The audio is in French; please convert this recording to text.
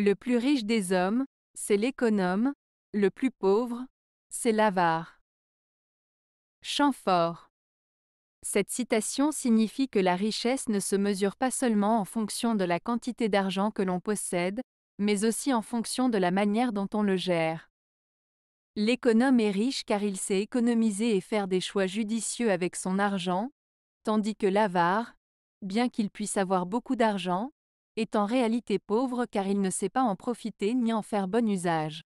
Le plus riche des hommes, c'est l'économe, le plus pauvre, c'est l'avare. Champfort Cette citation signifie que la richesse ne se mesure pas seulement en fonction de la quantité d'argent que l'on possède, mais aussi en fonction de la manière dont on le gère. L'économe est riche car il sait économiser et faire des choix judicieux avec son argent, tandis que l'avare, bien qu'il puisse avoir beaucoup d'argent, est en réalité pauvre car il ne sait pas en profiter ni en faire bon usage.